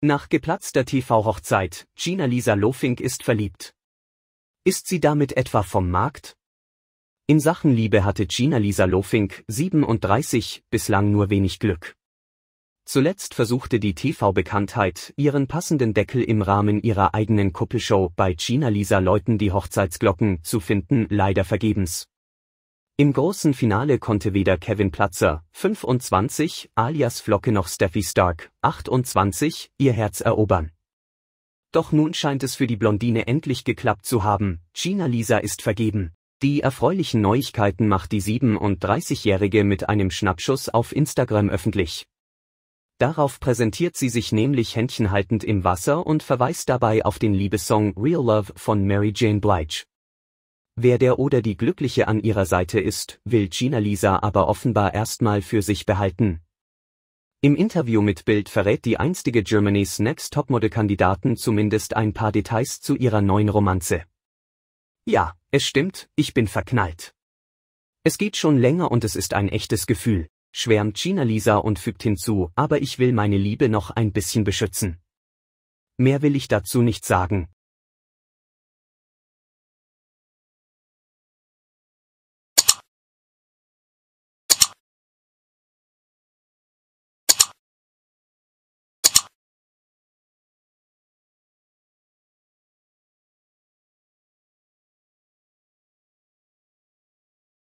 Nach geplatzter TV-Hochzeit, Gina-Lisa Lofink ist verliebt. Ist sie damit etwa vom Markt? In Sachen Liebe hatte Gina-Lisa Lofink, 37, bislang nur wenig Glück. Zuletzt versuchte die TV-Bekanntheit, ihren passenden Deckel im Rahmen ihrer eigenen Kuppelshow bei Gina-Lisa Leuten die Hochzeitsglocken zu finden, leider vergebens. Im großen Finale konnte weder Kevin Platzer, 25, alias Flocke noch Steffi Stark, 28, ihr Herz erobern. Doch nun scheint es für die Blondine endlich geklappt zu haben, China Lisa ist vergeben. Die erfreulichen Neuigkeiten macht die 37-Jährige mit einem Schnappschuss auf Instagram öffentlich. Darauf präsentiert sie sich nämlich händchenhaltend im Wasser und verweist dabei auf den Liebessong Real Love von Mary Jane Blige. Wer der oder die Glückliche an ihrer Seite ist, will Gina Lisa aber offenbar erstmal für sich behalten. Im Interview mit Bild verrät die einstige Germany's Next Topmodel-Kandidaten zumindest ein paar Details zu ihrer neuen Romanze. Ja, es stimmt, ich bin verknallt. Es geht schon länger und es ist ein echtes Gefühl, schwärmt Gina Lisa und fügt hinzu, aber ich will meine Liebe noch ein bisschen beschützen. Mehr will ich dazu nicht sagen,